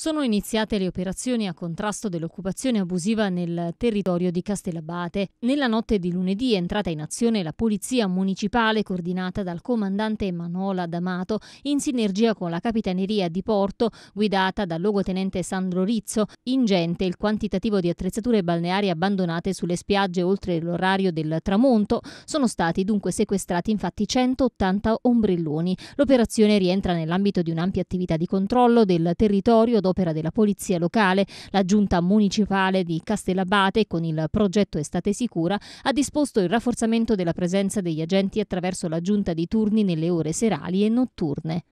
sono iniziate le operazioni a contrasto dell'occupazione abusiva nel territorio di Castellabate. Nella notte di lunedì è entrata in azione la Polizia Municipale coordinata dal comandante Manola D'Amato in sinergia con la Capitaneria di Porto guidata dal logotenente Sandro Rizzo. Ingente il quantitativo di attrezzature balneari abbandonate sulle spiagge oltre l'orario del tramonto. Sono stati dunque sequestrati infatti 180 ombrelloni. L'operazione rientra nell'ambito di un'ampia attività di controllo del territorio opera della Polizia Locale. La Giunta Municipale di Castellabate, con il progetto Estate Sicura, ha disposto il rafforzamento della presenza degli agenti attraverso la giunta di turni nelle ore serali e notturne.